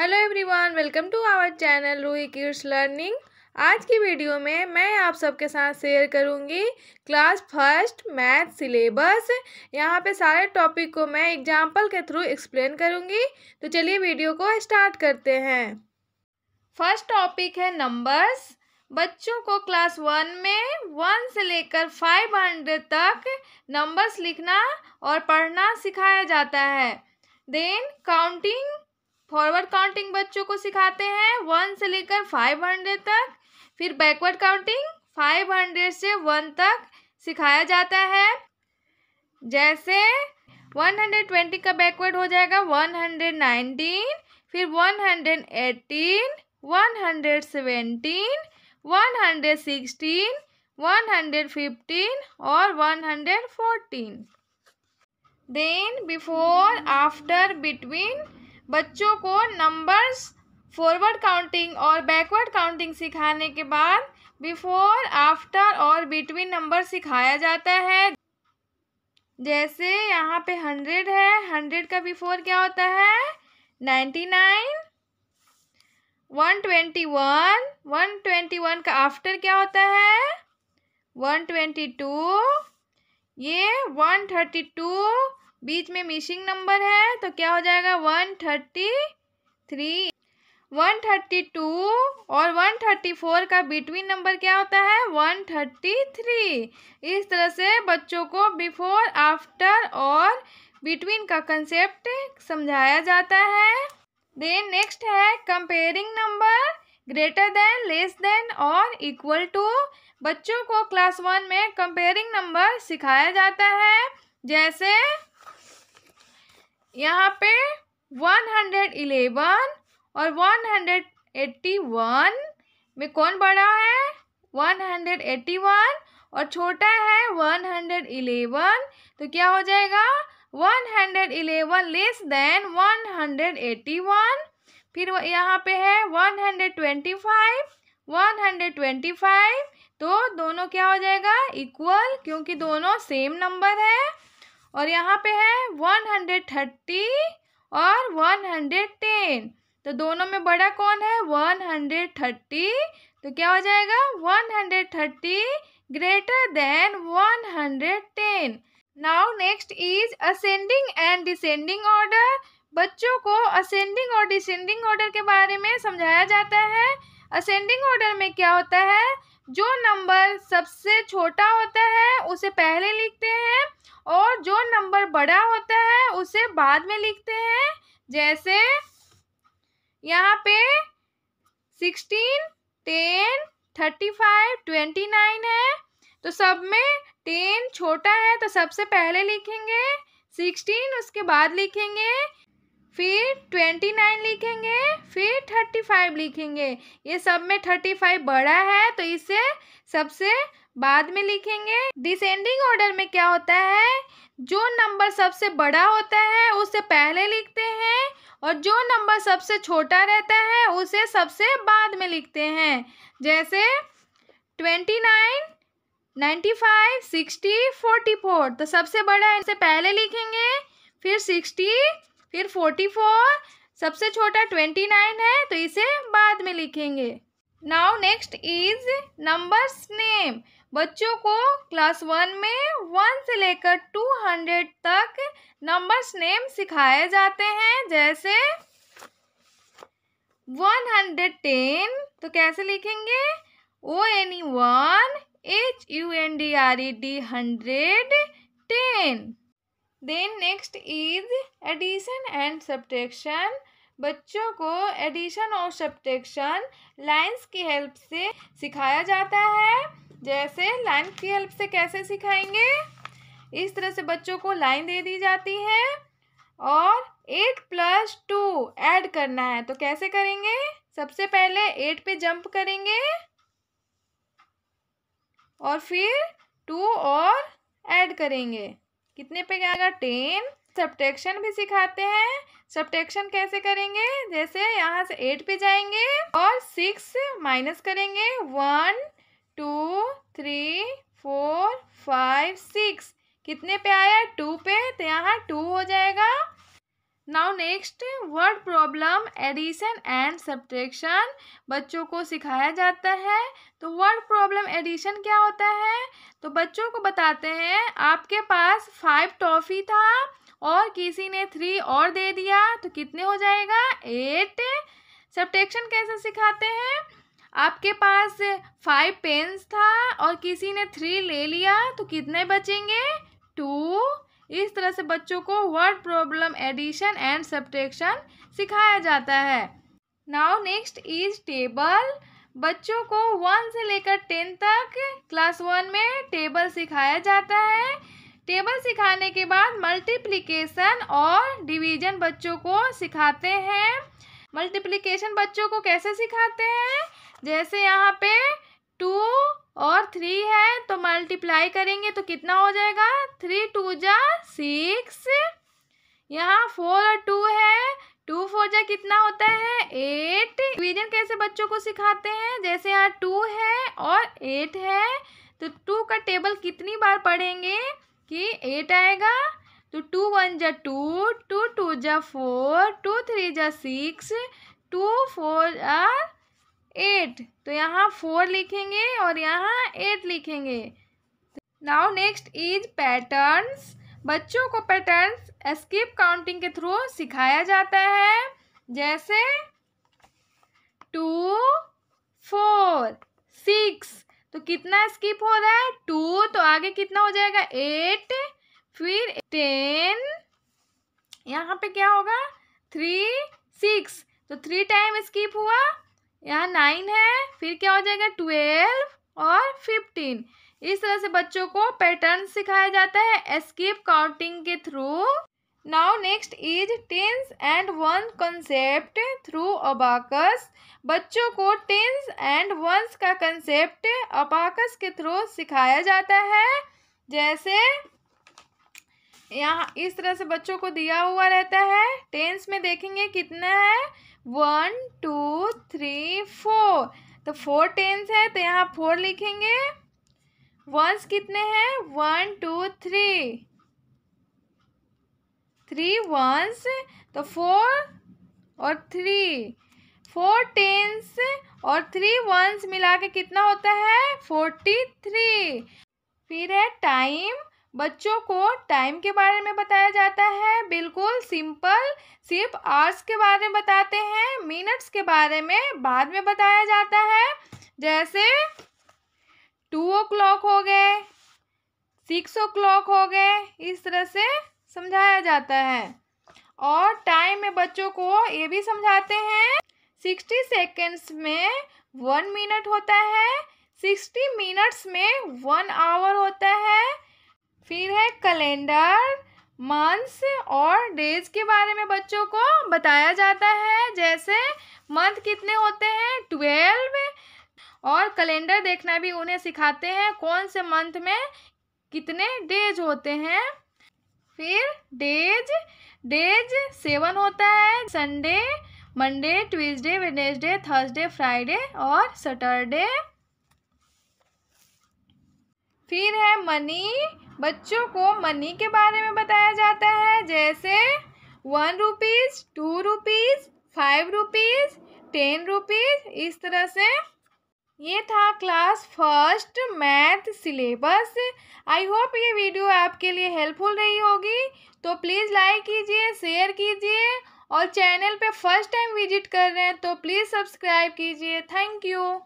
hello everyone welcome to our channel रूई kids learning आज की वीडियो में मैं आप सबके साथ शेयर करूंगी क्लास फर्स्ट मैथ सिलेबस यहाँ पे सारे टॉपिक को मैं एग्जांपल के थ्रू एक्सप्लेन करूंगी तो चलिए वीडियो को स्टार्ट करते हैं फर्स्ट टॉपिक है नंबर्स बच्चों को क्लास वन में वन से लेकर फाइव हंड्रेड तक नंबर्स लिखना और पढ़ना सिखाया जाता है देन काउंटिंग फॉरवर्ड काउंटिंग बच्चों को सिखाते हैं वन से लेकर फाइव हंड्रेड तक फिर बैकवर्ड काउंटिंग फाइव हंड्रेड से वन तक सिखाया जाता है जैसे वन हंड्रेड ट्वेंटी का बैकवर्ड हो जाएगा वन हंड्रेड नाइनटीन फिर one hundred eighteen one hundred seventeen one hundred sixteen one hundred fifteen और one hundred fourteen then before after between बच्चों को नंबर्स फॉरवर्ड काउंटिंग और बैकवर्ड काउंटिंग सिखाने के बाद बिफोर आफ्टर और बिटवीन नंबर सिखाया जाता है जैसे यहाँ पे हंड्रेड है हंड्रेड का बिफोर क्या होता है ninety nine one twenty one one twenty one का आफ्टर क्या होता है वन ट्वेंटी टू ये वन थर्टी टू बीच में मिसिंग नंबर है तो क्या हो जाएगा one thirty three one thirty two और वन थर्टी फोर का बिटवीन नंबर क्या होता है वन थर्टी थ्री इस तरह से बच्चों को बिफोर आफ्टर और बिटवीन का कंसेप्ट समझाया जाता है देन नेक्स्ट है comparing number greater than less than और इक्वल टू बच्चों को क्लास वन में कंपेयरिंग नंबर सिखाया जाता है जैसे यहाँ पे वन हंड्रेड इलेवन और वन हंड्रेड एट्टी वन में कौन बड़ा है वन हंड्रेड एट्टी वन और छोटा है वन हंड्रेड इलेवन तो क्या हो जाएगा one hundred eleven less than one hundred eighty one फिर यहाँ पे है one hundred twenty five one hundred twenty five तो दोनों क्या हो जाएगा इक्वल क्योंकि दोनों सेम नंबर है और यहाँ पे है वन हंड्रेड थर्टी और वन हंड्रेड टेन तो दोनों में बड़ा कौन है वन हंड्रेड थर्टी तो क्या हो जाएगा one hundred thirty greater than one hundred ten now next is ascending and descending order बच्चों को असेंडिंग और डिसेंडिंग ऑर्डर के बारे में समझाया जाता है असेंडिंग ऑर्डर में क्या होता है जो नंबर सबसे छोटा होता है उसे पहले लिखते हैं और जो नंबर बड़ा होता है उसे बाद में लिखते हैं जैसे यहाँ पे sixteen ten thirty five twenty nine है तो सब में टेन छोटा है तो सबसे पहले लिखेंगे सिक्सटीन उसके बाद लिखेंगे फिर ट्वेंटी नाइन लिखेंगे फिर थर्टी फाइव लिखेंगे ये सब में थर्टी फाइव बड़ा है तो इसे सबसे बाद में लिखेंगे डिसेंडिंग ऑर्डर में क्या होता है जो नंबर सबसे बड़ा होता है उसे पहले लिखते हैं और जो नंबर सबसे छोटा रहता है उसे सबसे बाद में लिखते हैं जैसे twenty nine ninety five sixty forty four तो सबसे बड़ा है इसे पहले लिखेंगे फिर सिक्सटी फिर फोर्टी फोर सबसे छोटा ट्वेंटी नाइन है तो इसे बाद में लिखेंगे now next is numbers name बच्चों को क्लास वन में वन से लेकर टू हंड्रेड तक नंबर्स नेम सिखाए जाते हैं जैसे वन हंड्रेड टेन तो कैसे लिखेंगे O N E one H U N D R E D hundred ten then next is addition and subtraction बच्चों को एडिशन और सब्ट्रैक्शन लाइन्स की हेल्प से सिखाया जाता है जैसे लाइन की हेल्प से कैसे सिखाएंगे इस तरह से बच्चों को लाइन दे दी जाती है और एट प्लस टू ऐड करना है तो कैसे करेंगे सबसे पहले एट पे जंप करेंगे और फिर टू और ऐड करेंगे कितने पे आएगा टेन सब्ट्रैक्शन भी सिखाते हैं सब्ट्रैक्शन कैसे करेंगे जैसे यहाँ से एट पे जाएंगे और सिक्स माइनस करेंगे one two three four five six कितने पे आया टू पे तो यहाँ टू हो जाएगा now next word problem addition and subtraction बच्चों को सिखाया जाता है तो वर्ड प्रॉब्लम एडिशन क्या होता है तो बच्चों को बताते हैं आपके पास फाइव टॉफ़ी था और किसी ने थ्री और दे दिया तो कितने हो जाएगा एट सब्ट्रैक्शन कैसे सिखाते हैं आपके पास फाइव पेन्स था और किसी ने थ्री ले लिया तो कितने बचेंगे टू इस तरह से बच्चों को word problem addition and subtraction सिखाया जाता है नाउ नेक्स्ट इज टेबल बच्चों को वन से लेकर टेन तक क्लास वन में टेबल सिखाया जाता है टेबल सिखाने के बाद मल्टीप्लिकेशन और डिवीजन बच्चों को सिखाते हैं मल्टीप्लिकेशन बच्चों को कैसे सिखाते हैं जैसे यहाँ पे टू और थ्री है तो मल्टीप्लाई करेंगे तो कितना हो जाएगा थ्री टू जा सिक्स यहाँ फोर और टू है टू फोर जा कितना होता है एट डिवीजन कैसे बच्चों को सिखाते हैं जैसे यहाँ टू है और एट है तो टू का टेबल कितनी बार पढ़ेंगे कि एट आएगा तो टू वन जा टू टू टू जा फोर टू थ्री जा सिक्स टू फोर जा एट तो यहाँ फोर लिखेंगे और यहाँ एट लिखेंगे नाउ नेक्स्ट इज पैटर्न्स बच्चों को पैटर्न्स स्किप काउंटिंग के थ्रू सिखाया जाता है जैसे टू फोर सिक्स तो कितना स्किप हो रहा है टू तो आगे कितना हो जाएगा एट फिर टेन यहाँ पे क्या होगा थ्री सिक्स तो थ्री टाइम स्किप हुआ यहाँ नाइन है फिर क्या हो जाएगा ट्वेल्व और फिफ्टीन इस तरह से बच्चों को पैटर्न सिखाया जाता है स्किप काउंटिंग के थ्रू now next is tens and one concept through abacus बच्चों को टेंस एंड वंस का कंसेप्ट अबाकस के थ्रू सिखाया जाता है जैसे यहाँ इस तरह से बच्चों को दिया हुआ रहता है टेंस में देखेंगे कितना है वन टू थ्री फोर तो फोर टेंस है तो यहाँ फोर लिखेंगे वंस कितने हैं one two three three ones तो फोर और थ्री फोर टेंस और थ्री वंस मिला के कितना होता है फोर्टी थ्री फिर है टाइम बच्चों को टाइम के बारे में बताया जाता है बिल्कुल सिंपल सिर्फ आर्स के बारे में बताते हैं मिनट्स के बारे में बाद में बताया जाता है जैसे टू ओ क्लॉक हो गए सिक्स ओ क्लॉक हो गए इस तरह से समझाया जाता है और टाइम में बच्चों को ये भी समझाते हैं सिक्सटी सेकेंड्स में वन मिनट होता है सिक्सटी मिनट्स में वन आवर होता है फिर है कैलेंडर मंथ्स और डेज के बारे में बच्चों को बताया जाता है जैसे मंथ कितने होते हैं ट्वेल्व और कैलेंडर देखना भी उन्हें सिखाते हैं कौन से मंथ में कितने डेज होते हैं फिर डेज डेज सेवन होता है Sunday Monday Tuesday Wednesday Thursday Friday और सैटरडे फिर है मनी बच्चों को मनी के बारे में बताया जाता है जैसे one rupees two rupees five rupees ten rupees इस तरह से ये था class first math syllabus I hope ये वीडियो आपके लिए हेल्पफुल रही होगी तो प्लीज़ लाइक कीजिए शेयर कीजिए और चैनल पे फर्स्ट टाइम विजिट कर रहे हैं तो प्लीज़ सब्सक्राइब कीजिए थैंक यू